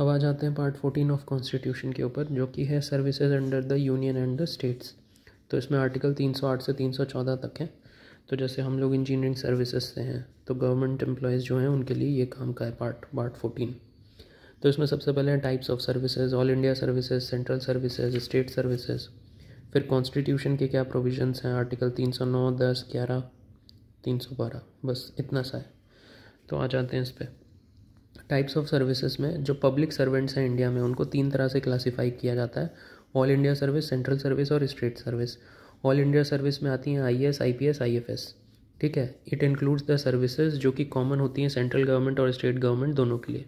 अब आ जाते हैं पार्ट फोर्टीन ऑफ कॉन्स्टिट्यूशन के ऊपर जो कि है services under the union and the states तो इसमें आर्टिकल 308 से 314 तक है तो जैसे हम लोग इंजीनियरिंग सर्विसेज से हैं तो गवर्नमेंट एम्प्लॉयज़ जो हैं उनके लिए ये काम का है पार्ट पार्ट फोर्टीन तो इसमें सबसे पहले हैं types of services all India services central services state services फिर कॉन्स्टिट्यूशन के क्या प्रोविजंस हैं आर्टिकल 309 10 11 312 बस इतना सा है तो आ जाते हैं इस पर टाइप्स ऑफ सर्विसेज में जो पब्लिक सर्वेंट्स हैं इंडिया में उनको तीन तरह से क्लासिफाई किया जाता है all India service central service और state service all India service में आती हैं I S I P S I F S ठीक है इट इंक्लूड्स द सर्विसेज जो कि कॉमन होती हैं सेंट्रल गवर्नमेंट और स्टेट गवर्नमेंट दोनों के लिए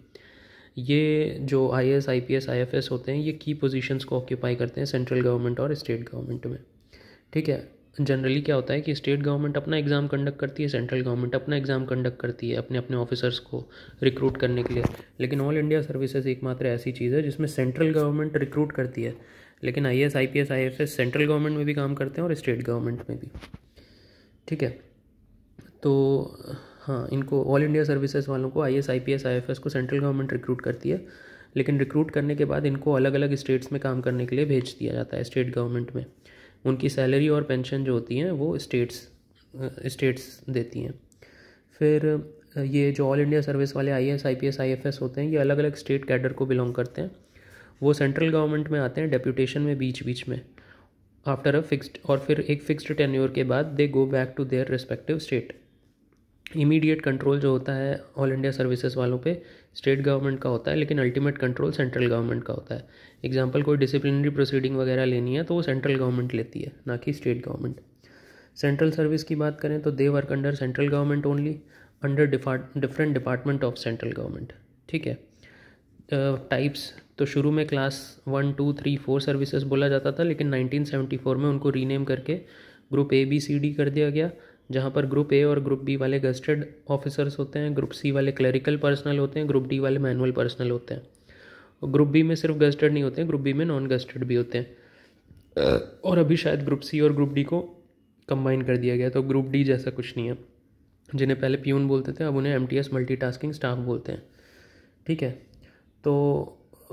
ये जो I S I P S I F S होते हैं ये की पोजिशन को ऑक्यूपाई करते हैं सेंट्रल गवर्नमेंट और स्टेट गवर्नमेंट में ठीक है जनरली क्या होता है कि स्टेट गवर्नमेंट अपना एग्ज़ाम कंडक्ट करती है सेंट्रल गवर्नमेंट अपना एग्ज़ाम कंडक्ट करती है अपने अपने ऑफिसर्स को रिक्रूट करने के लिए लेकिन ऑल इंडिया सर्विसेज एकमात्र ऐसी चीज़ है जिसमें सेंट्रल गवर्नमेंट रिक्रूट करती है लेकिन I S I P S I F S central government में भी काम करते हैं और स्टेट गवर्नमेंट में भी ठीक है तो हाँ इनको ऑल इंडिया सर्विसेज वालों को I S I P S I F S को सेंट्रल गवर्नमेंट रिक्रूट करती है लेकिन रिक्रूट करने के बाद इनको अलग अलग स्टेट्स में काम करने के लिए भेज दिया जाता है स्टेट गवर्नमेंट में उनकी सैलरी और पेंशन जो होती हैं वो स्टेट्स स्टेट्स देती हैं फिर ये जो ऑल इंडिया सर्विस वाले I S I P S I F S होते हैं ये अलग अलग स्टेट कैडर को बिलोंग करते हैं वो सेंट्रल गवर्नमेंट में आते हैं डेप्यूटेशन में बीच बीच में आफ्टर अ फिक्स्ड और फिर एक फिक्स्ड टेन्योर के बाद they go back to their respective state immediate control जो होता है ऑल इंडिया सर्विसेज वालों पे स्टेट गवर्नमेंट का होता है लेकिन अल्टीमेट कंट्रोल सेंट्रल गवर्नमेंट का होता है एग्जाम्पल कोई डिसिप्लिनरी प्रोसीडिंग वगैरह लेनी है तो वो सेंट्रल गवर्नमेंट लेती है ना कि स्टेट गवर्नमेंट सेंट्रल सर्विस की बात करें तो they work under central government only under different department of central government ठीक है टाइप्स uh, तो शुरू में class one two three four services बोला जाता था लेकिन 1974 में उनको रीनेम करके group A B C D कर दिया गया जहाँ पर ग्रुप ए और ग्रुप बी वाले गस्टेड ऑफिसर्स होते हैं ग्रुप सी वाले क्लरिकल पर्सनल होते हैं ग्रुप डी वाले मैनुअल पर्सनल होते हैं ग्रुप बी में सिर्फ गस्टेड नहीं होते हैं ग्रुप बी में नॉन गस्टेड भी होते हैं uh, और अभी शायद ग्रुप सी और ग्रुप डी को कंबाइन कर दिया गया तो ग्रुप डी जैसा कुछ नहीं है जिन्हें पहले प्यून बोलते थे अब उन्हें M T S multi tasking staff बोलते हैं ठीक है तो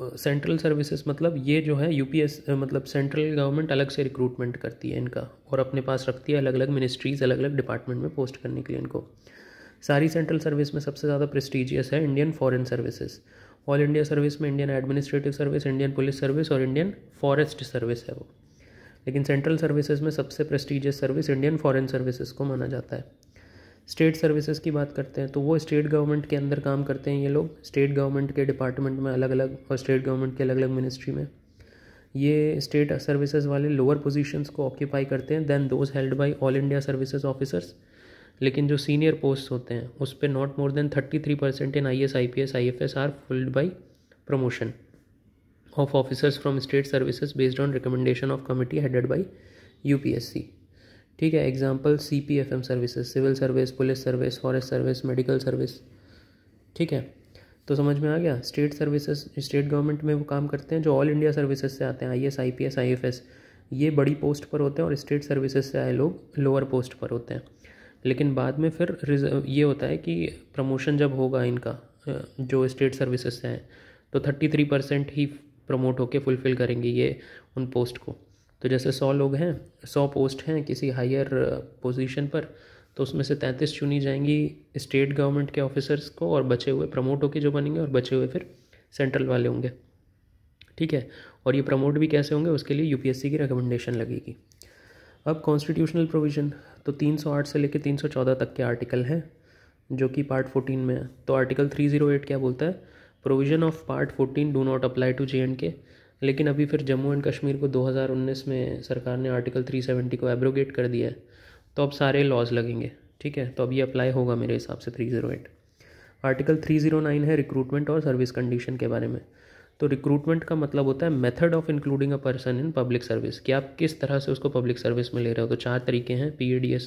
सेंट्रल सर्विसेज मतलब ये जो है यूपीएस मतलब सेंट्रल गवर्नमेंट अलग से रिक्रूटमेंट करती है इनका और अपने पास रखती है अलग अलग मिनिस्ट्रीज़ अलग अलग डिपार्टमेंट में पोस्ट करने के लिए इनको सारी सेंट्रल सर्विस में सबसे ज़्यादा प्रेस्टिजियस है Indian foreign services all India service में Indian administrative service Indian police service और इंडियन फॉरेस्ट सर्विस है वो लेकिन सेंट्रल सर्विसेज में सबसे prestigious service Indian foreign services को माना जाता है स्टेट सर्विसेज की बात करते हैं तो वो स्टेट गवर्नमेंट के अंदर काम करते हैं ये लोग स्टेट गवर्नमेंट के डिपार्टमेंट में अलग अलग और स्टेट गवर्नमेंट के अलग अलग मिनिस्ट्री में ये स्टेट सर्विसेज वाले लोअर पोजीशंस को ऑक्यूपाई करते हैं than those held by all India services officers लेकिन जो सीनियर पोस्ट होते हैं उस पर not more than thirty three percent in I S I P S I F S are filled by promotion of officers from state services based on recommendation of committee headed by U P S C ठीक है example C P F M services civil service police service forest service medical service ठीक है तो समझ में आ गया state services state government में वो काम करते हैं जो ऑल इंडिया सर्विसेज से आते हैं I S I P S I F S ये बड़ी पोस्ट पर होते हैं और स्टेट सर्विसेज से आए लोग लोअर पोस्ट पर होते हैं लेकिन बाद में फिर ये होता है कि प्रमोशन जब होगा इनका जो स्टेट सर्विसेज से हैं तो थर्टी थ्री परसेंट ही प्रमोट होकर फुलफ़िल करेंगे ये उन पोस्ट को तो जैसे सौ लोग हैं सौ पोस्ट हैं किसी हायर पोजीशन पर तो उसमें से तैंतीस चुनी जाएंगी स्टेट गवर्नमेंट के ऑफिसर्स को और बचे हुए प्रमोट होके जो बनेंगे और बचे हुए फिर सेंट्रल वाले होंगे ठीक है और ये प्रमोट भी कैसे होंगे उसके लिए यूपीएससी की रिकमेंडेशन लगेगी अब कॉन्स्टिट्यूशनल प्रोविज़न तो 308 से लेकर 314 तक के आर्टिकल हैं जो कि पार्ट 14 में है तो आर्टिकल 308 क्या बोलता है provision of part 14 do not apply to J and K लेकिन अभी फिर जम्मू एंड कश्मीर को 2019 में सरकार ने आर्टिकल 370 को एब्रोगेट कर दिया है तो अब सारे लॉज लगेंगे ठीक है तो अब ये अप्लाई होगा मेरे हिसाब से 308 आर्टिकल 309 है रिक्रूटमेंट और सर्विस कंडीशन के बारे में तो रिक्रूटमेंट का मतलब होता है method of including a person in public service कि आप किस तरह से उसको पब्लिक सर्विस में ले रहे हो तो चार तरीके हैं पी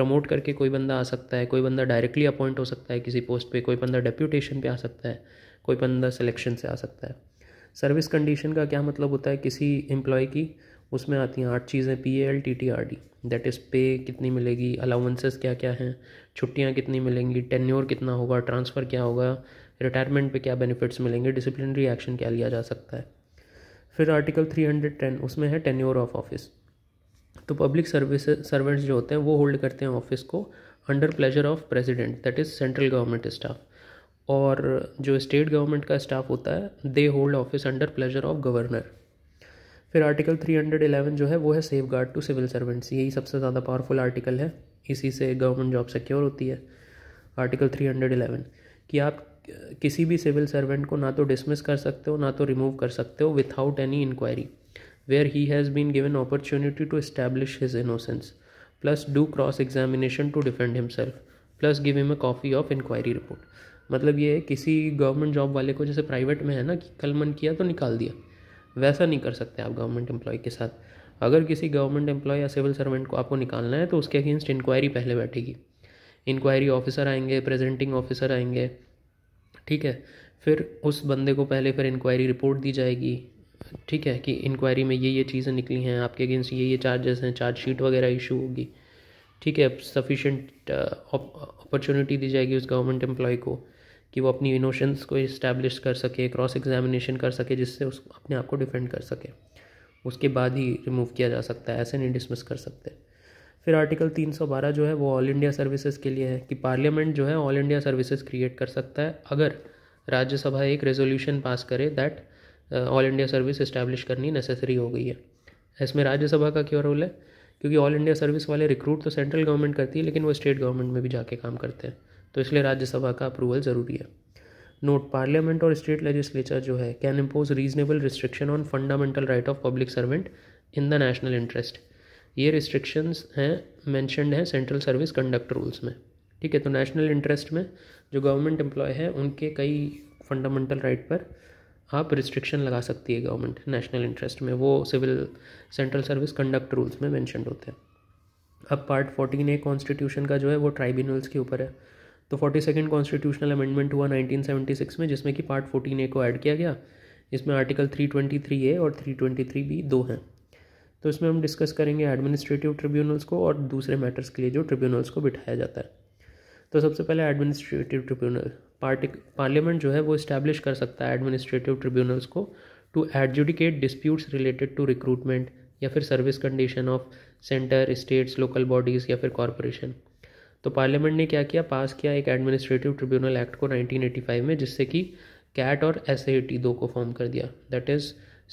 प्रमोट करके कोई बंदा आ सकता है कोई बंदा डायरेक्टली अपॉइंट हो सकता है किसी पोस्ट पे कोई बंदा डेप्यूटेशन पे आ सकता है कोई बंदा सिलेक्शन से आ सकता है सर्विस कंडीशन का क्या मतलब होता है किसी एम्प्लॉय की उसमें आती हैं आठ चीज़ें P L T T R D that is pay कितनी मिलेगी अलाउंसेस क्या क्या हैं छुट्टियाँ कितनी मिलेंगी टेन्योर कितना होगा ट्रांसफ़र क्या होगा रिटायरमेंट पे क्या बेनिफिट्स मिलेंगे डिसिप्लिनरी एक्शन क्या लिया जा सकता है फिर आर्टिकल थ्री हंड्रेड टेन उसमें है टेन्योर ऑफ ऑफिस तो पब्लिक सर्विस सर्वेंट्स जो होते हैं वो होल्ड करते हैं ऑफिस को under pleasure of president that is central government staff और जो स्टेट गवर्नमेंट का स्टाफ होता है they hold office under pleasure of governor फिर आर्टिकल 311 जो है वो है safeguard to civil servants यही सबसे ज़्यादा पावरफुल आर्टिकल है इसी से गवर्नमेंट जॉब सिक्योर होती है आर्टिकल 311 कि आप किसी भी सिविल सर्वेंट को ना तो डिसमिस कर सकते हो ना तो रिमूव कर सकते हो without any inquiry where he has been given opportunity to establish his innocence plus do cross examination to defend himself plus give him a copy of inquiry report मतलब ये है किसी गवर्नमेंट जॉब वाले को जैसे प्राइवेट में है ना कि कल मन किया तो निकाल दिया वैसा नहीं कर सकते आप गवर्नमेंट एम्प्लॉय के साथ अगर किसी गवर्नमेंट एम्प्लॉय या सिविल सर्वेंट को आपको निकालना है तो उसके अगेंस्ट इंक्वायरी पहले बैठेगी इंक्वायरी ऑफिसर आएंगे प्रेजेंटिंग ऑफिसर आएंगे ठीक है फिर उस बंदे को पहले फिर इंक्वायरी रिपोर्ट दी जाएगी ठीक है कि इंक्वायरी में ये ये चीज़ें निकली हैं आपके अगेंस्ट ये ये चार्जेस हैं चार्जशीट वगैरह इशू होगी ठीक है सफिशेंट अपॉर्चुनिटी uh, दी जाएगी उस गवर्नमेंट एम्प्लॉय को कि वो अपनी इनोशंस को इस्टेब्लिश कर सके क्रॉस एग्जामिनेशन कर सके जिससे उस अपने आप को डिफेंड कर सके उसके बाद ही रिमूव किया जा सकता है ऐसे नहीं डिसमिस कर सकते फिर आर्टिकल 312 जो है वो ऑल इंडिया सर्विसेज के लिए है कि पार्लियामेंट जो है ऑल इंडिया सर्विसेज क्रिएट कर सकता है अगर राज्यसभा एक रेजोल्यूशन पास करे that all India service establish करनी नेसेसरी हो गई है इसमें राज्यसभा का क्या रोल है क्योंकि ऑल इंडिया सर्विस वाले रिक्रूट तो सेंट्रल गवर्नमेंट करती है लेकिन वो स्टेट गवर्नमेंट में भी जाके काम करते हैं तो इसलिए राज्यसभा का अप्रूवल ज़रूरी है नोट पार्लियामेंट और स्टेट लेजिस्लेचर जो है can impose reasonable restriction on fundamental right of public servant in the national interest ये रिस्ट्रिक्शंस हैं मैंशनड हैं सेंट्रल सर्विस कंडक्ट रूल्स में ठीक है तो नेशनल इंटरेस्ट में जो गवर्नमेंट एम्प्लॉय है उनके कई फंडामेंटल राइट पर आप रिस्ट्रिक्शन लगा सकती है गवर्नमेंट नेशनल इंटरेस्ट में वो civil central service conduct rules में मैंशनड होते हैं अब पार्ट फोर्टीन ए कॉन्स्टिट्यूशन का जो है वो ट्राइब्यूनल्स के ऊपर है तो फोर्टी सेकेंड कॉन्स्टिट्यूशनल अमेंडमेंट हुआ नाइनटीन सेवेंटी सिक्स में जिसमें कि पार्ट फोर्टीन ए को ऐड किया गया इसमें article three twenty three A और थ्री ट्वेंटी थ्री बी दो हैं तो इसमें हम डिस्कस करेंगे एडमिनिस्ट्रेटिव ट्रिब्यूनल्स को और दूसरे मैटर्स के लिए जो ट्रिब्यूनल्स को बिठाया जाता है तो सबसे पहले एडमिनिस्ट्रेटिव ट्रिब्यूनल पार्टी पार्लियामेंट जो है वो इस्टेब्लिश कर सकता है एडमिनिस्ट्रेटिव ट्रिब्यूनल्स को to adjudicate disputes related to recruitment या फिर service condition of centre states local bodies या फिर कॉरपोरेशन तो पार्लियामेंट ने क्या किया पास किया एक एडमिनिस्ट्रेटिव ट्रिब्यूनल एक्ट को 1985 में जिससे कि कैट और एस दो को फॉर्म कर दिया that is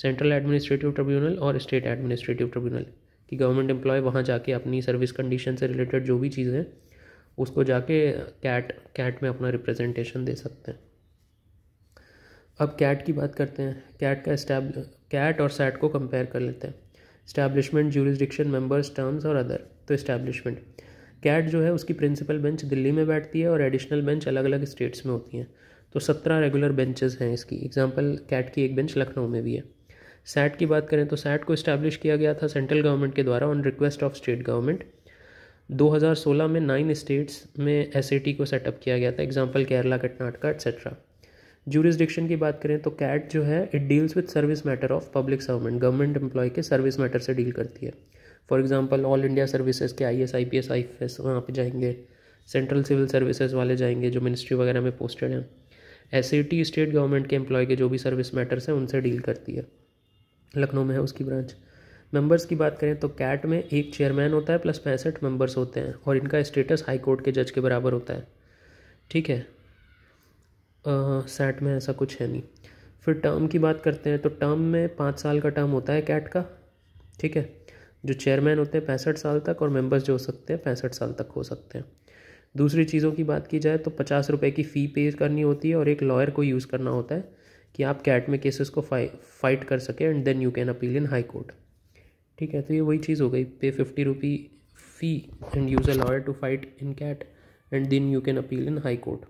central administrative tribunal और स्टेट एडमिनिस्ट्रेटिव ट्रिब्यूनल कि गवर्नमेंट एम्प्लॉय वहाँ जाके अपनी सर्विस कंडीशन से रिलेटेड जो भी चीज़ है उसको जाके कैट कैट में अपना रिप्रेजेंटेशन दे सकते हैं अब कैट की बात करते हैं कैट का स्टैब कैट और सैट को कंपेयर कर लेते हैं स्टैब्लिशमेंट जूरिस्डिक्शन मेंबर्स टर्म्स और अदर तो इस्टेब्लिशमेंट कैट जो है उसकी प्रिंसिपल बेंच दिल्ली में बैठती है और एडिशनल बेंच अलग अलग स्टेट्स में होती हैं तो सत्रह रेगुलर बेंचेस हैं इसकी एग्जाम्पल कैट की एक बेंच लखनऊ में भी है सैट की बात करें तो सैट को इस्टेब्लिश किया गया था सेंट्रल गवर्नमेंट के द्वारा on request of state government 2016 में नाइन स्टेट्स में एस को सेटअप किया गया था example Kerala Karnataka etcetera jurisdiction की बात करें तो कैट जो है it deals with service matter of public servant government employ के सर्विस मैटर से डील करती है for example all India services के I S I P S I F S वहाँ पर जाएंगे सेंट्रल सिविल सर्विसेज वाले जाएंगे जो मिनिस्ट्री वगैरह में पोस्टेड हैं एस स्टेट गवर्नमेंट के एम्प्लॉय के जो भी सर्विस मैटर्स हैं उनसे डील करती है लखनऊ में है उसकी ब्रांच मेंबर्स की बात करें तो कैट में एक चेयरमैन होता है प्लस पैंसठ मेंबर्स होते हैं और इनका स्टेटस हाई कोर्ट के जज के बराबर होता है ठीक है सेट में ऐसा कुछ है नहीं फिर टर्म की बात करते हैं तो टर्म में पाँच साल का टर्म होता है कैट का ठीक है जो चेयरमैन होते हैं पैंसठ साल तक और मेंबर्स जो हो सकते हैं पैंसठ साल तक हो सकते हैं दूसरी चीज़ों की बात की जाए तो पचास रुपये की फ़ी पे करनी होती है और एक लॉयर को यूज़ करना होता है कि आप कैट में केसेस को फाइ फाइट कर सकें and then you can appeal in high court ठीक है तो ये वही चीज़ हो गई pay fifty rupee fee and use a lawyer to fight in CAT and then you can appeal in high court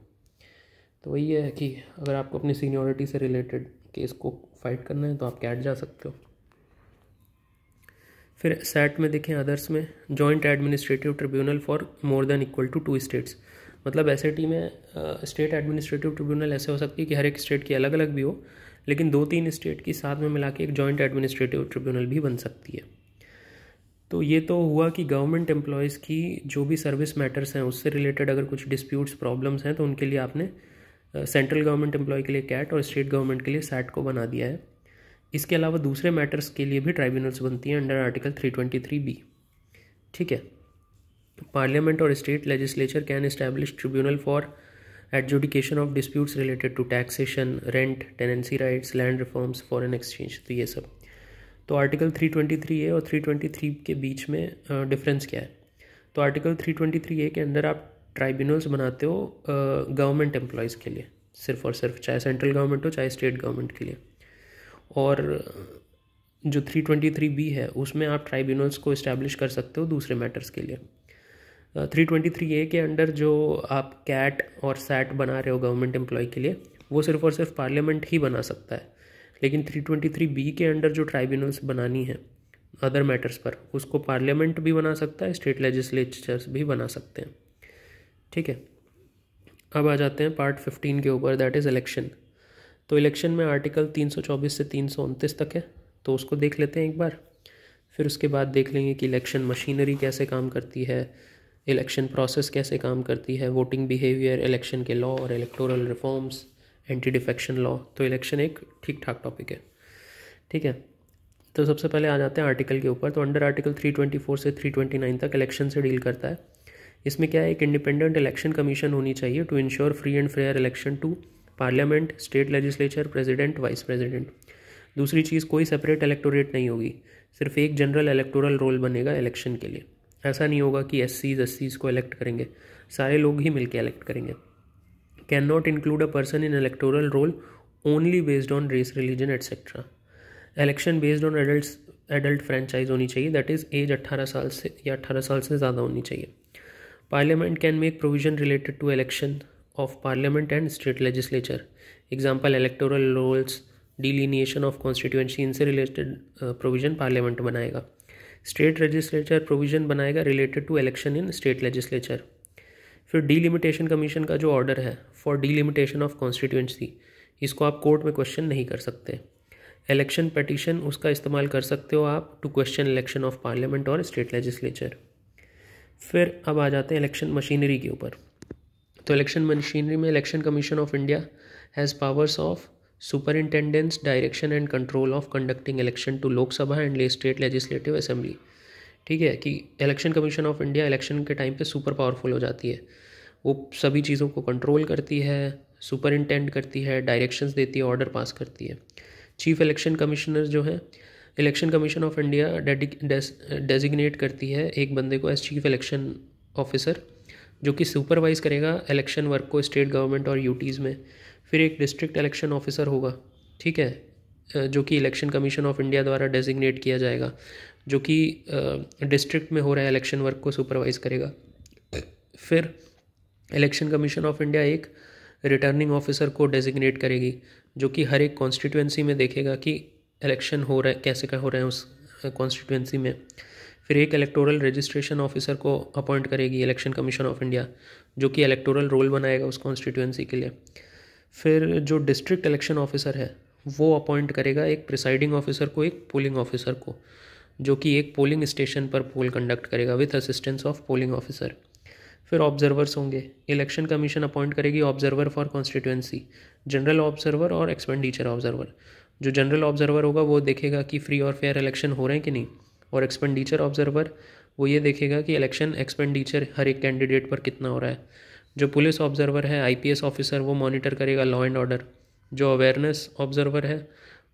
तो वही है कि अगर आपको अपनी सीनियोरिटी से रिलेटेड केस को फाइट करना है तो आप कैट जा सकते हो फिर सेट में देखें अदर्स में joint administrative tribunal for more than equal to two states मतलब एस में स्टेट एडमिनिस्ट्रेटिव ट्रिब्यूनल ऐसे हो सकती है कि हर एक स्टेट की अलग अलग भी हो लेकिन दो तीन स्टेट की साथ में मिला के एक जॉइंट एडमिनिस्ट्रेटिव ट्रिब्यूनल भी बन सकती है तो ये तो हुआ कि गवर्नमेंट एम्प्लॉयज़ की जो भी सर्विस मैटर्स हैं उससे रिलेटेड अगर कुछ डिस्प्यूट्स प्रॉब्लम्स हैं तो उनके लिए आपने सेंट्रल गवर्नमेंट एम्प्लॉय के लिए कैट और स्टेट गवर्नमेंट के लिए सैट को बना दिया है इसके अलावा दूसरे मैटर्स के लिए भी ट्राइब्यूनल्स बनती हैं अंडर आर्टिकल 323 बी ठीक है पार्लियामेंट और state legislature can establish tribunal for adjudication of disputes related to taxation rent tenancy rights land reforms foreign exchange तो ये सब तो आर्टिकल 323 ए और 323 के बीच में डिफरेंस क्या है तो आर्टिकल 323 ए के अंदर आप ट्राइब्यूनल्स बनाते हो गवर्नमेंट एम्प्लॉयज़ के लिए सिर्फ और सिर्फ चाहे सेंट्रल गवर्नमेंट हो चाहे स्टेट गवर्नमेंट के लिए और जो 323 बी है उसमें आप ट्राइब्यूनल्स को इस्टेब्लिश कर सकते हो दूसरे मैटर्स के लिए थ्री ट्वेंटी थ्री ए के अंडर जो आप कैट और सैट बना रहे हो गवर्नमेंट एम्प्लॉय के लिए वो सिर्फ और सिर्फ पार्लियामेंट ही बना सकता है लेकिन थ्री ट्वेंटी थ्री बी के अंडर जो ट्राइब्यूनल्स बनानी है अदर मैटर्स पर उसको पार्लियामेंट भी बना सकता है स्टेट लेजिस्लेचर्स भी बना सकते हैं ठीक है अब आ जाते हैं पार्ट फिफ्टीन के ऊपर दैट इज़ इलेक्शन तो इलेक्शन में आर्टिकल 324 से तीन तक है तो उसको देख लेते हैं एक बार फिर उसके बाद देख लेंगे कि इलेक्शन मशीनरी कैसे काम करती है इलेक्शन प्रोसेस कैसे काम करती है वोटिंग बिहेवियर इलेक्शन के लॉ और electoral reforms anti defection law तो इलेक्शन एक ठीक ठाक टॉपिक है ठीक है तो सबसे पहले आ जाते हैं आर्टिकल के ऊपर तो अंडर आर्टिकल 324 से 329 तक इलेक्शन से डील करता है इसमें क्या है एक इंडिपेंडेंट इलेक्शन कमीशन होनी चाहिए to ensure free and fair election to parliament state legislature president vice president दूसरी चीज़ कोई सेपरेट इलेक्टोरेट नहीं होगी सिर्फ एक जनरल इलेक्टोरल रोल बनेगा इलेक्शन के लिए ऐसा नहीं होगा कि एस सीज एस सीज को इलेक्ट करेंगे सारे लोग ही मिलकर इलेक्ट करेंगे cannot include a person in electoral roll only based on race religion etcetera election based on adult adult franchise होनी चाहिए दैट इज़ एज अट्ठारह साल से या अट्ठारह साल से ज़्यादा होनी चाहिए parliament can make provision related to election of parliament and state legislature example electoral rolls delineation of constituency इनसे related uh, provision parliament बनाएगा स्टेट लेजिस्लेचर प्रोविजन बनाएगा related to election in state legislature फिर delimitation commission का जो order है for delimitation of constituency इसको आप court में क्वेश्चन नहीं कर सकते इलेक्शन पटिशन उसका इस्तेमाल कर सकते हो आप to question election of parliament और स्टेट लेजिस्लेचर फिर अब आ जाते हैं इलेक्शन मशीनरी के ऊपर तो इलेक्शन मशीनरी में election commission of India has powers of superintendence direction and control of conducting election to Lok Sabha and state state assembly ठीक है कि election commission of India election के टाइम पे सुपर पावरफुल हो जाती है वो सभी चीज़ों को कंट्रोल करती है सुपरिंटेंड करती है डायरेक्शंस देती है ऑर्डर पास करती है चीफ इलेक्शन कमिश्नर जो है election commission of India designate करती है एक बंदे को एज चीफ इलेक्शन ऑफिसर जो कि सुपरवाइज करेगा इलेक्शन वर्क को स्टेट गवर्नमेंट और यूटीज़ में फिर एक डिस्ट्रिक्ट इलेक्शन ऑफिसर होगा ठीक है जो कि इलेक्शन कमीशन ऑफ इंडिया द्वारा डेजिग्नेट किया जाएगा जो कि डिस्ट्रिक्ट में हो रहा है इलेक्शन वर्क को सुपरवाइज करेगा फिर इलेक्शन कमीशन ऑफ इंडिया एक रिटर्निंग ऑफिसर को डेजिग्नेट करेगी जो कि हर एक कॉन्स्टिट्यूएंसी में देखेगा कि इलेक्शन हो रहा है कैसे का हो रहे हैं उस कॉन्स्टिट्यूएंसी में फिर एक इलेक्टोरल रजिस्ट्रेशन ऑफिसर को अपॉइंट करेगी इलेक्शन कमीशन ऑफ इंडिया जो कि इलेक्टोरल रोल बनाएगा उस कॉन्स्टिट्यूंसी के लिए फिर जो डिस्ट्रिक्ट इलेक्शन ऑफिसर है वो अपॉइंट करेगा एक प्रिसाइडिंग ऑफिसर को एक पोलिंग ऑफिसर को जो कि एक पोलिंग स्टेशन पर पोल कंडक्ट करेगा with assistance of polling officer फिर ऑब्जर्वर्स होंगे इलेक्शन कमीशन अपॉइंट करेगी observer for constituency general observer और एक्सपेंडिचर ऑब्जर्वर जो जनरल ऑब्जर्वर होगा वो देखेगा कि फ्री और फेयर इलेक्शन हो रहे हैं कि नहीं और एक्सपेंडिचर ऑब्जर्वर वो ये देखेगा कि इलेक्शन एक्सपेंडिचर हर एक कैंडिडेट पर कितना हो रहा है जो पुलिस ऑब्जर्वर है आई ऑफिसर वो मॉनिटर करेगा लॉ एंड ऑर्डर जो अवेयरनेस ऑब्जर्वर है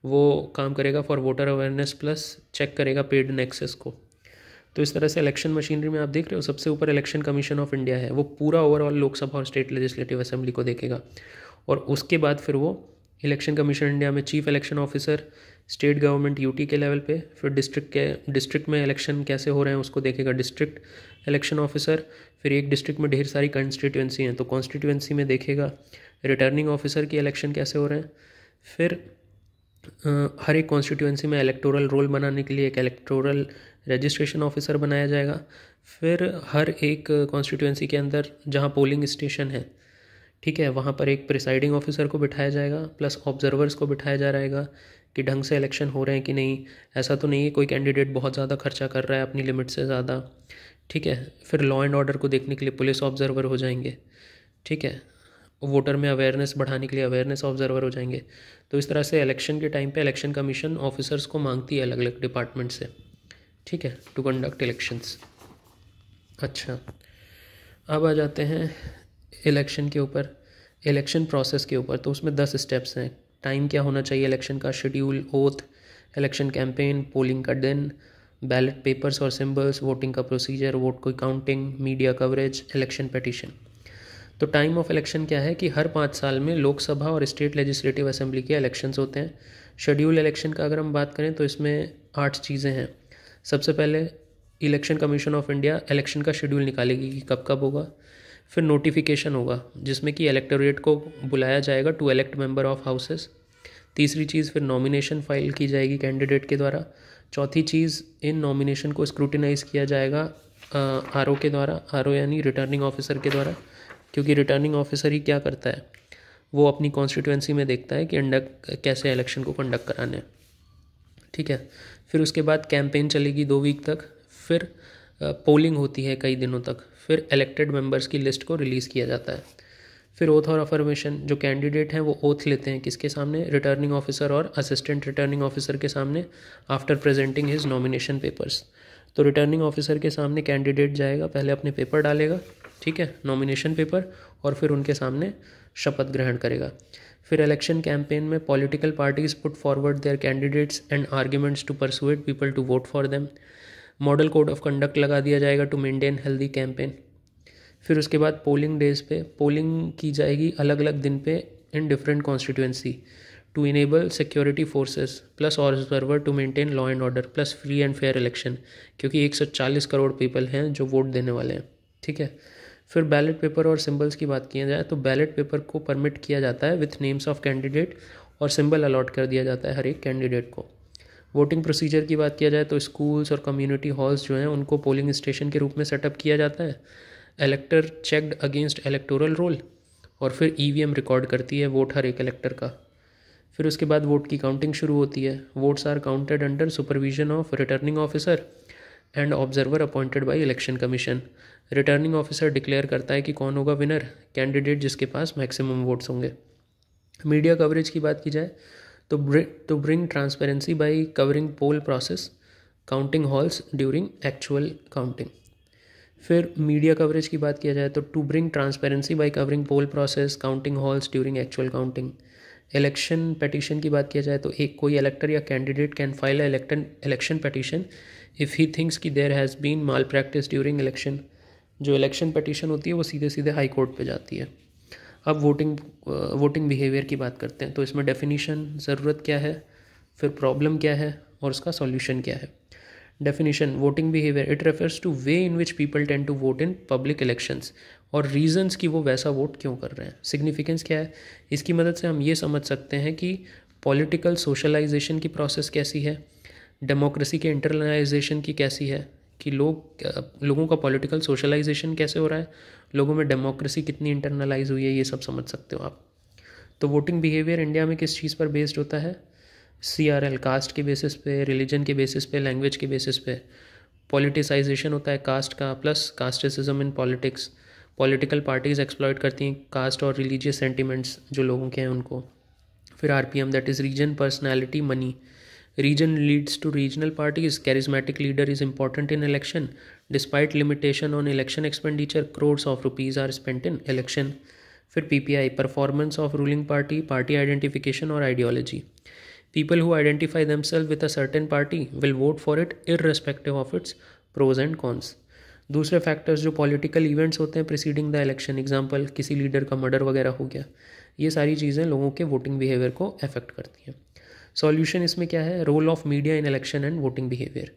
वो काम करेगा for voter awareness plus check करेगा पेड नेक्सेस को तो इस तरह से इलेक्शन मशीनरी में आप देख रहे हो सबसे ऊपर इलेक्शन कमीशन ऑफ इंडिया है वो पूरा ओवरऑल लोकसभा और स्टेट लेजिस्लेटिव असेंबली को देखेगा और उसके बाद फिर वो इलेक्शन कमीशन इंडिया में chief election officer state government UT के लेवल पे फिर डिस्ट्रिक्ट के डिस्ट्रिक्ट में इलेक्शन कैसे हो रहे हैं उसको देखेगा डिस्ट्रिक्ट इलेक्शन ऑफिसर फिर एक डिस्ट्रिक्ट में ढेर सारी कॉन्स्टिट्यूंसी हैं तो कॉन्स्टिट्यूंसी में देखेगा रिटर्निंग ऑफिसर के इलेक्शन कैसे हो रहे हैं फिर हर एक कॉन्स्टिट्यूएंसी में इलेक्टोरल रोल बनाने के लिए एक इलेक्टोरल रजिस्ट्रेशन ऑफिसर बनाया जाएगा फिर हर एक कॉन्स्टिट्यूएंसी के अंदर जहाँ पोलिंग स्टेशन है ठीक है वहाँ पर एक प्रिसाइडिंग ऑफिसर को बिठाया जाएगा प्लस ऑब्जर्वर्स को बिठाया जा रहेगा कि ढंग से इलेक्शन हो रहे हैं कि नहीं ऐसा तो नहीं है कोई कैंडिडेट बहुत ज़्यादा खर्चा कर रहा है अपनी लिमिट से ज़्यादा ठीक है फिर लॉ एंड ऑर्डर को देखने के लिए पुलिस ऑब्जर्वर हो जाएंगे ठीक है वोटर में अवेयरनेस बढ़ाने के लिए अवेयरनेस ऑब्जर्वर हो जाएंगे तो इस तरह से इलेक्शन के टाइम पे इलेक्शन कमीशन ऑफिसर्स को मांगती है अलग अलग डिपार्टमेंट से ठीक है टू कंडक्ट इलेक्शंस अच्छा अब आ जाते हैं इलेक्शन के ऊपर इलेक्शन प्रोसेस के ऊपर तो उसमें दस स्टेप्स हैं टाइम क्या होना चाहिए इलेक्शन का schedule oath election campaign polling का दिन बैलेट पेपर्स और सिंबल्स वोटिंग का प्रोसीजर वोट को counting media coverage election petition तो टाइम ऑफ इलेक्शन क्या है कि हर पाँच साल में लोकसभा और स्टेट लेजिस्लेटिव असेंबली के इलेक्शंस होते हैं शेड्यूल इलेक्शन का अगर हम बात करें तो इसमें आठ चीज़ें हैं सबसे पहले election commission of India election का शेड्यूल निकालेगी कि कब कब होगा फिर नोटिफिकेशन होगा जिसमें कि इलेक्टोरेट को बुलाया जाएगा to elect member of houses तीसरी चीज़ फिर नॉमिनेशन फाइल की जाएगी कैंडिडेट के द्वारा चौथी चीज़ इन नॉमिनेशन को स्क्रूटिनाइज किया जाएगा आर के द्वारा आर यानी रिटर्निंग ऑफिसर के द्वारा क्योंकि रिटर्निंग ऑफिसर ही क्या करता है वो अपनी कॉन्स्टिट्यूएंसी में देखता है कि कंडक्ट कैसे इलेक्शन को कंडक्ट कराने ठीक है फिर उसके बाद कैंपेन चलेगी दो वीक तक फिर पोलिंग होती है कई दिनों तक फिर इलेक्टेड मेंबर्स की लिस्ट को रिलीज़ किया जाता है फिर ओथ और अफर्मेशन जो कैंडिडेट हैं वो ओथ लेते हैं किसके सामने रिटर्निंग ऑफिसर और असिस्टेंट रिटर्निंग ऑफिसर के सामने after presenting his nomination papers तो रिटर्निंग ऑफिसर के सामने कैंडिडेट जाएगा पहले अपने पेपर डालेगा ठीक है नॉमिनेशन पेपर और फिर उनके सामने शपथ ग्रहण करेगा फिर इलेक्शन कैंपेन में political parties put forward their candidates and arguments to persuade people to vote for them model code of conduct लगा दिया जाएगा टू मेंटेन हेल्दी कैंपेन फिर उसके बाद पोलिंग डेज पे पोलिंग की जाएगी अलग अलग दिन पे in different constituency to enable security forces plus observer to maintain law and order plus free and fair election क्योंकि 140 करोड़ पीपल हैं जो वोट देने वाले हैं ठीक है फिर बैलेट पेपर और सिंबल्स की बात किया जाए तो बैलेट पेपर को परमिट किया जाता है विथ नेम्स ऑफ कैंडिडेट और सिंबल अलॉट कर दिया जाता है हर एक कैंडिडेट को वोटिंग प्रोसीजर की बात किया जाए तो स्कूल्स और कम्युनिटी हॉल्स जो हैं उनको पोलिंग स्टेशन के रूप में सेटअप किया जाता है elector checked against electoral roll और फिर ई e रिकॉर्ड करती है वोट हर एक इलेक्टर का फिर उसके बाद वोट की काउंटिंग शुरू होती है votes are counted under supervision of returning officer and observer appointed by election commission returning officer declare करता है कि कौन होगा विनर कैंडिडेट जिसके पास मैक्सिमम वोट्स होंगे मीडिया कवरेज की बात की जाए to bring to bring transparency by covering poll process counting halls during actual counting फिर मीडिया कवरेज की बात किया जाए तो to bring transparency by covering poll process counting halls during actual counting election petition की बात किया जाए तो एक कोई इलेक्टर या candidate can file election election petition if he thinks की there has been malpractice during election जो इलेक्शन पटिशन होती है वो सीधे सीधे हाई कोर्ट पर जाती है अब वोटिंग वोटिंग बिहेवियर की बात करते हैं तो इसमें डेफिनीशन ज़रूरत क्या है फिर प्रॉब्लम क्या है और उसका सॉल्यूशन क्या है definition voting behaviour it refers to way in which people tend to vote in public elections और रीजंस कि वो वैसा वोट क्यों कर रहे हैं सिग्निफिकेंस क्या है इसकी मदद से हम ये समझ सकते हैं कि पॉलिटिकल सोशलाइजेशन की प्रोसेस कैसी है डेमोक्रेसी के इंटरनलाइजेशन की कैसी है कि लोग uh, लोगों का पॉलिटिकल सोशलाइजेशन कैसे हो रहा है लोगों में डेमोक्रेसी कितनी इंटरनलाइज हुई है ये सब समझ सकते हो आप तो वोटिंग बिहेवियर इंडिया में किस चीज़ पर बेस्ड होता है सी आर एल कास्ट के बेसिस पे रिलीजन के बेसिस पे लैंग्वेज के बेसिस पे पॉलिटिसाइजेशन होता है कास्ट का plus casteism in politics political parties exploit करती हैं कास्ट और रिलीजियस सेंटिमेंट्स जो लोगों के हैं उनको फिर R P M that is region personality money region leads to regional parties charismatic leader is important in election despite limitation on election expenditure crores of rupees are spent in election फिर PPI performance of ruling party party identification और ideology people who identify themselves with a certain party will vote for it irrespective of its pros and cons दूसरे factors जो political events होते हैं preceding the election example किसी leader का murder वगैरह हो गया ये सारी चीज़ें लोगों के वोटिंग बिहेवियर को अफेक्ट करती हैं सॉल्यूशन इसमें क्या है role of media in election and voting behaviour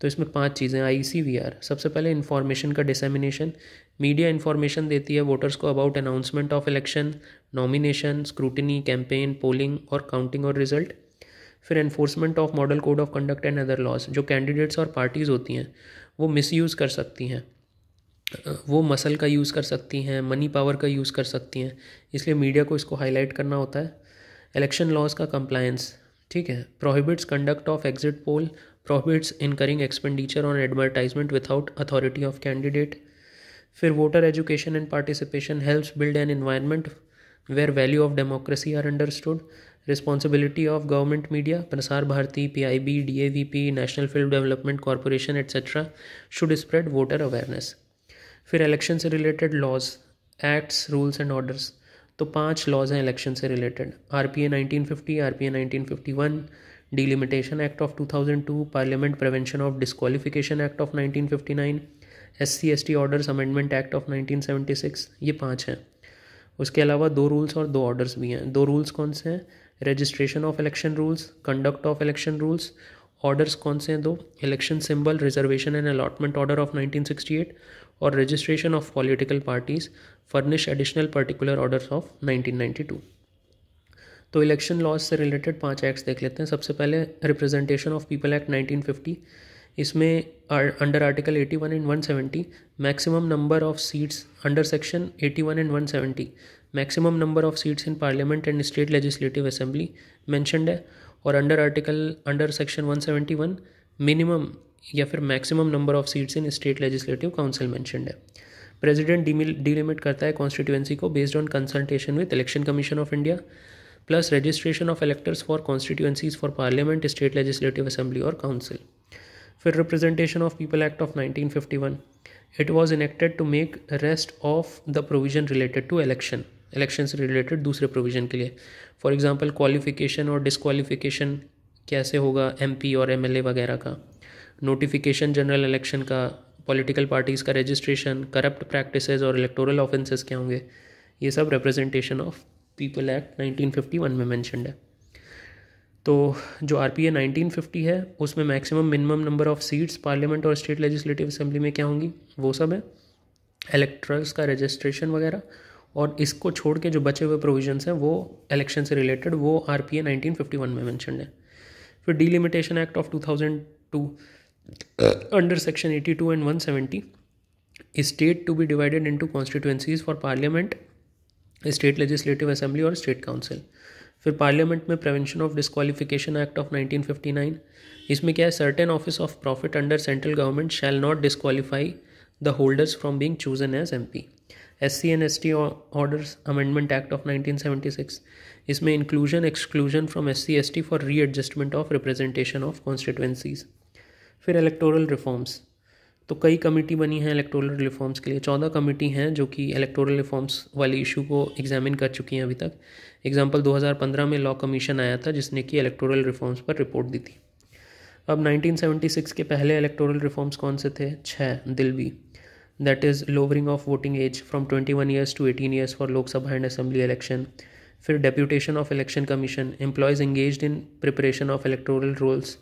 तो इसमें पांच चीज़ें आई सी वी आर सबसे पहले इन्फॉर्मेशन का डिसेमिनेशन मीडिया इन्फॉर्मेशन देती है वोटर्स को about announcement of election nomination scrutiny campaign polling और काउंटिंग और रिजल्ट फिर enforcement of model code of conduct and other laws जो कैंडिडेट्स और पार्टीज़ होती हैं वो मिसयूज़ कर सकती हैं वो मसल का यूज़ कर सकती हैं मनी पावर का यूज़ कर सकती हैं इसलिए मीडिया को इसको हाईलाइट करना होता है इलेक्शन लॉज का कंप्लायंस ठीक है prohibits conduct of exit poll profits incurring expenditure on advertisement without authority of candidate फिर voter education and participation helps build an environment where value of democracy are understood responsibility of government media Prasar Bharati P I B D A V P national film development corporation etcetera should spread voter awareness फिर election से related laws acts rules and orders तो पाँच laws हैं election से related R P A nineteen fifty R P A nineteen fifty one delimitation act of 2002 parliament prevention of disqualification act of 1959 S C S T orders amendment act of 1976 ये पांच हैं उसके अलावा दो rules और दो orders भी हैं दो रूल्स कौन से हैं registration of election rules conduct of election rules orders कौन से हैं दो election symbol reservation and allotment order of 1968 और registration of political parties furnish additional particular orders of 1992 तो इलेक्शन लॉज से रिलेटेड पांच एक्ट्स देख लेते हैं सबसे पहले रिप्रेजेंटेशन ऑफ पीपल एक्ट 1950 इसमें under article 81 and 170 maximum number of seats under section 81 and 170 maximum number of seats in parliament and state legislative assembly mentioned है और under article under section 171 minimum या फिर maximum number of seats in state legislative council mentioned है president delimit करता है constituency को based on consultation with election commission of India plus registration of electors for constituencies for parliament state legislative assembly और council फिर representation of people act of 1951 it was enacted to make rest of the provision related to election election से related दूसरे provision के लिए for example qualification और disqualification कैसे होगा P और ए वगैरह का नोटिफिकेशन जनरल इलेक्शन का पॉलिटिकल पार्टीज़ का रजिस्ट्रेशन करप्ट प्रैक्टिसेस और इलेक्टोरल ऑफेंसेस क्या होंगे ये सब रिप्रेजेंटेशन ऑफ पीपल एक्ट 1951 में मैंशनड है तो जो आर पी ए नाइनटीन है उसमें maximum minimum number of seats parliament और स्टेट लेजिस्लेटिव असेंबली में क्या होंगी वो सब है इलेक्ट्रल्स का रजिस्ट्रेशन वगैरह और इसको छोड़ के जो बचे हुए प्रोविजंस हैं वो इलेक्शन से रिलेटेड वो R P A nineteen fifty one में मैंशनड है फिर delimitation act of two thousand two under section eighty two and one state to be divided into constituencies for parliament state legislative assembly और state council फिर parliament में prevention of disqualification act of 1959 इसमें क्या है certain office of profit under central government shall not disqualify the holders from being chosen as M P S C and S T orders amendment act of nineteen seventy six इसमें inclusion exclusion from S C S T for readjustment of representation of constituencies फिर electoral reforms तो कई committee बनी हैं electoral reforms के लिए चौदह committee हैं जो कि इलेक्टोरल रिफॉर्म्स वाली इशू को एग्जामिन कर चुकी हैं अभी तक एग्जाम्पल 2015 में लॉ कमीशन आया था जिसने कि इलेक्टोरल रिफॉर्म्स पर रिपोर्ट दी थी अब 1976 के पहले इलेक्टोरल रिफॉर्म्स कौन से थे छः दिल्वी that is lowering of voting age from twenty one years to eighteen years for Lok Sabha and assembly election फिर deputation of election commission employees engage in preparation of electoral rolls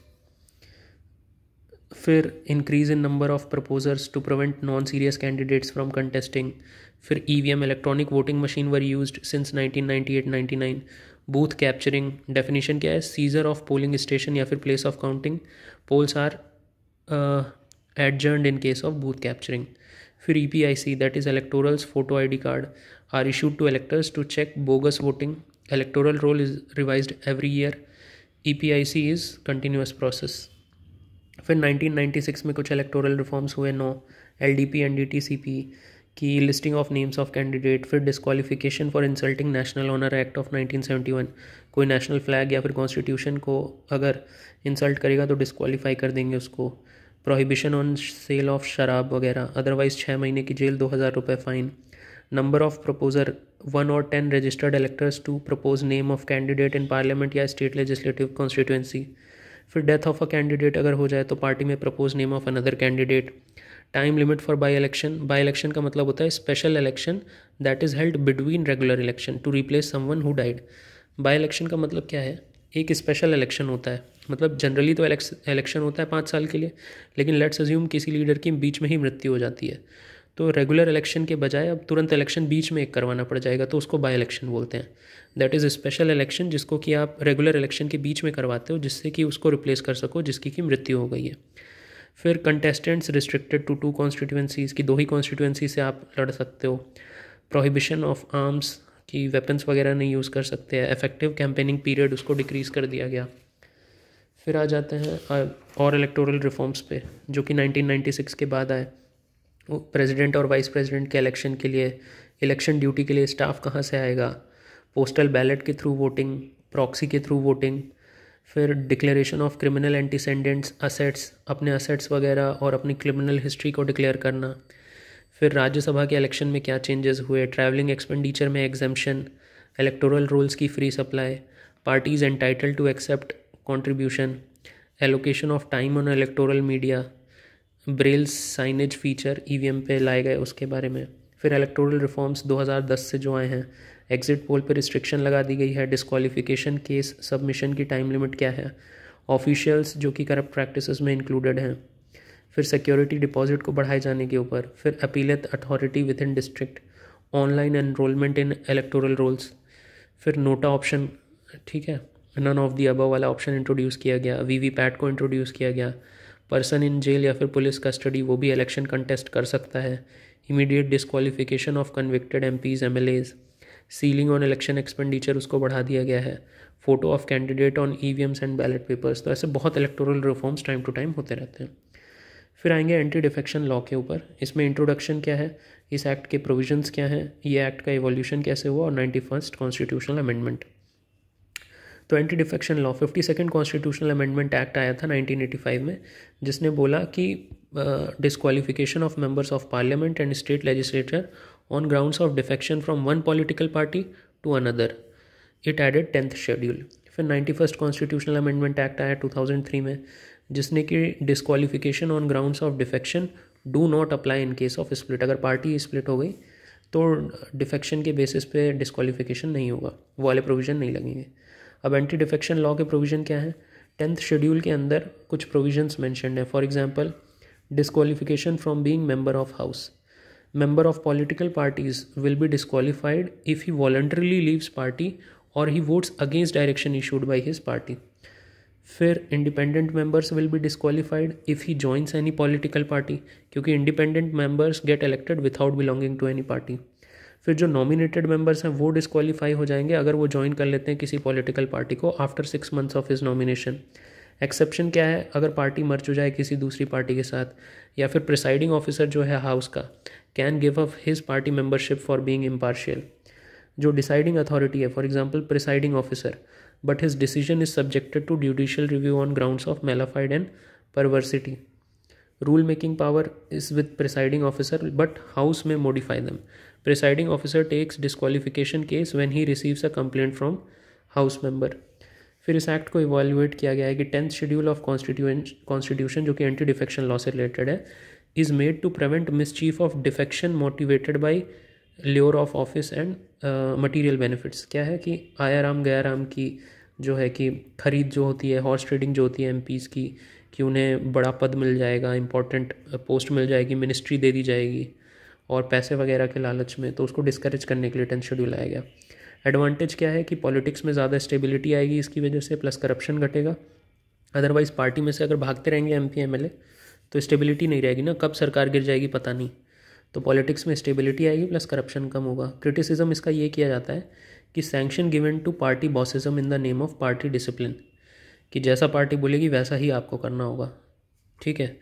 फिर increase in number of proposers to prevent non serious candidates from contesting फिर E V M electronic voting machine were use since nineteen ninety eight ninety nine booth capturing definition क्या है seizure of polling station या फिर place of counting polls are adjourn in case of booth capturing फिर E P I C that is electorals photo I D card are issued to electors to check bogus voting roll is revise every year E P I C is continuous process फिर 1996 में कुछ electoral reforms हुए नौ L D P N D T C P की listing of names of candidate फिर disqualification for insulting national honour act of 1971 कोई national flag या फिर कॉन्स्टिट्यूशन को अगर इंसल्ट करेगा तो डिस्कालीफाई कर देंगे उसको प्रोहिबिशन ऑन सेल ऑफ शराब वगैरह अदरवाइज़ छः महीने की जेल दो हज़ार रुपये fine number of proposer one और ten registered electors to propose name of candidate in parliament या स्टेट लेजिस्लेटिव कॉन्स्टिट्यूंसी फिर डेथ ऑफ अ कैंडिडेट अगर हो जाए तो पार्टी में propose name of another candidate time limit for by election by election का मतलब होता है special election that is held between regular election to replace someone who died by election का मतलब क्या है एक स्पेशल इलेक्शन होता है मतलब जनरली तो इलेक्शन होता है पाँच साल के लिए लेकिन लेट्स अज्यूम किसी लीडर की बीच में ही मृत्यु हो जाती है तो रेगुलर इलेक्शन के बजाय अब तुरंत इलेक्शन बीच में एक करवाना पड़ जाएगा तो उसको बाई इलेक्शन बोलते हैं दैट इज़ स्पेशल इलेक्शन जिसको कि आप रेगुलर इलेक्शन के बीच में करवाते हो जिससे कि उसको रिप्लेस कर सको जिसकी कि मृत्यु हो गई है फिर contestants restricted to two constituencies की दो ही कॉन्स्टिट्यूंसी से आप लड़ सकते हो प्रोहिबिशन ऑफ आर्म्स कि वेपन्स वगैरह नहीं यूज़ कर सकते हैं इफेक्टिव कैंपेनिंग पीरियड उसको डिक्रीज़ कर दिया गया फिर आ जाते हैं और इलेक्टोरल रिफॉर्म्स पे जो कि 1996 के बाद आए प्रेसिडेंट और वाइस प्रेसिडेंट के इलेक्शन के लिए इलेक्शन ड्यूटी के लिए स्टाफ कहाँ से आएगा पोस्टल बैलेट के थ्रू वोटिंग प्रॉक्सी के थ्रू वोटिंग फिर declaration of criminal antecedents assets अपने असेट्स वगैरह और अपनी क्रिमिनल हिस्ट्री को डिक्लेयर करना फिर राज्यसभा के इलेक्शन में क्या चेंजेस हुए ट्रैवलिंग एक्सपेंडिचर में एग्जामेशन इलेक्टोरल रूल्स की free supply parties entitle to accept contribution allocation of time on electoral media braille signage feature एम पे लाए गए उसके बारे में फिर इलेक्टोरल रिफॉर्म्स 2010 से जो आए हैं एग्जिट पोल पर रिस्ट्रिक्शन लगा दी गई है डिस्कालिफिकेशन केस सबमिशन की टाइम लिमिट क्या है ऑफिशियल्स जो कि करप्ट प्रैक्टिस में इंक्लूडेड हैं फिर सिक्योरिटी डिपॉजिट को बढ़ाए जाने के ऊपर फिर appellate authority within district online enrolment in electoral rolls फिर नोटा ऑप्शन ठीक है नन ऑफ दी अबव वाला ऑप्शन इंट्रोड्यूस किया गया वी वी पैट को इंट्रोड्यूस किया गया पर्सन इन जेल या फिर पुलिस कस्टडी वो भी इलेक्शन कंटेस्ट कर सकता है immediate disqualification of convicted M Ps M L As ceiling on election expenditure उसको बढ़ा दिया गया है photo of candidate on E V Ms and ballot papers तो ऐसे बहुत electoral reforms time to time होते रहते हैं फिर आएंगे एंटी डिफेक्शन लॉ के ऊपर इसमें इंट्रोडक्शन क्या है इस एक्ट के प्रोविजंस क्या हैं ये एक्ट का एवोल्यूशन कैसे हुआ और नाइन्टी फर्स्ट कॉन्स्टिट्यूशनल अमेंडमेंट तो anti defection law fifty second constitutional amendment act आया था 1985 में जिसने बोला कि disqualification of members of parliament and state legislature on grounds of defection from one political party to another it added tenth schedule फिर ninety first constitutional amendment act आया two thousand three में जिसने कि disqualification on grounds of defection do not apply in case of split अगर party split हो गई तो defection के बेसिस पे डिसक्वालिफिकेशन नहीं होगा वो वाले प्रोविज़न नहीं लगेंगे अब एंटी डिफेक्शन लॉ के प्रोविज़न क्या है टेंथ शेड्यूल के अंदर कुछ प्रोविजन्स मैंशन हैं for example disqualification from being member of house member of political parties will भी disqualified if he voluntarily leaves party और he votes against direction issued by his party फिर independent members will be disqualified if he joins any political party क्योंकि independent members get elected without belonging to any party फिर जो nominated members हैं वो disqualify हो जाएंगे अगर वो ज्वाइन कर लेते हैं किसी पॉलिटिकल पार्टी को after six months of his nomination exception क्या है अगर पार्टी मर्च हो जाए किसी दूसरी पार्टी के साथ या फिर प्रिसाइडिंग ऑफिसर जो है हाउस का can give up his party membership for being impartial जो डिसाइडिंग अथॉरिटी है for example presiding officer but his decision is subjected to judicial review on grounds of malafide and perversity rule making power is with presiding officer but house में modify them presiding officer takes disqualification case when he receives a complaint from house member फिर इस act को evaluate किया गया है कि tenth schedule of constituent constitution जो कि एंटी डिफेक्शन लॉ से रिलेटेड है is made to prevent chief of defection motivated by lure of office and material benefits क्या है कि आया राम गया राम की जो है कि खरीद जो होती है हॉर्स ट्रेडिंग जो होती है एम की कि उन्हें बड़ा पद मिल जाएगा इंपॉर्टेंट पोस्ट मिल जाएगी मिनिस्ट्री दे दी जाएगी और पैसे वगैरह के लालच में तो उसको डिस्करेज करने के लिए टेंथ शेड्यूल लाया गया एडवांटेज क्या है कि पॉलिटिक्स में ज़्यादा स्टेबिलिटी आएगी इसकी वजह से प्लस करप्शन घटेगा अदरवाइज़ पार्टी में से अगर भागते रहेंगे एम पी तो स्टेबिलिटी नहीं रहेगी ना कब सरकार गिर जाएगी पता नहीं तो पॉलिटिक्स में स्टेबिलिटी आएगी प्लस करप्शन कम होगा क्रिटिसिज्म इसका ये किया जाता है कि sanction given to party bossism in the name of party discipline कि जैसा पार्टी बोलेगी वैसा ही आपको करना होगा ठीक है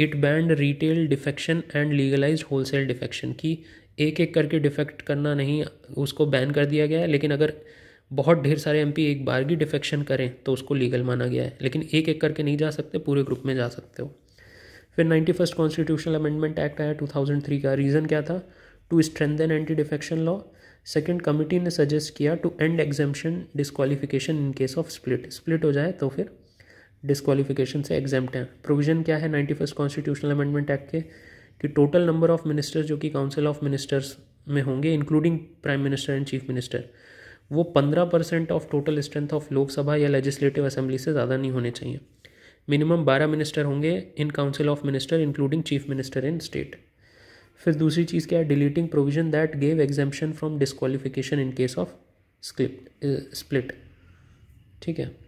it banned retail defection and legalise wholesale defection की एक एक करके डिफेक्ट करना नहीं उसको बैन कर दिया गया है लेकिन अगर बहुत ढेर सारे पी एक बार भी डिफेक्शन करें तो उसको लीगल माना गया है लेकिन एक एक करके नहीं जा सकते पूरे ग्रुप में जा सकते हो फिर ninety first constitutional amendment act आया टू थाउजेंड थ्री का रीज़न क्या था to strengthen anti defection law second committee ने सजेस्ट किया to end exemption disqualification in case of split split हो जाए तो फिर डिस्कवालिफिकेशन से एग्जैम्प्ट हैं प्रोविज़न क्या है ninety first constitutional amendment act के कि टोटल नंबर ऑफ मिनिस्टर्स जो कि काउंसिल ऑफ मिनिस्टर्स में होंगे including prime minister and chief minister वो पंद्रह percent of total strength of Lok Sabha या लेजिस्लेटिव असेंबली से ज़्यादा नहीं होने चाहिए मिनिमम बारह मिनिस्टर होंगे in council of minister including chief minister in state फिर दूसरी चीज़ क्या है deleting provision that gave exemption from disqualification in case of split ठीक है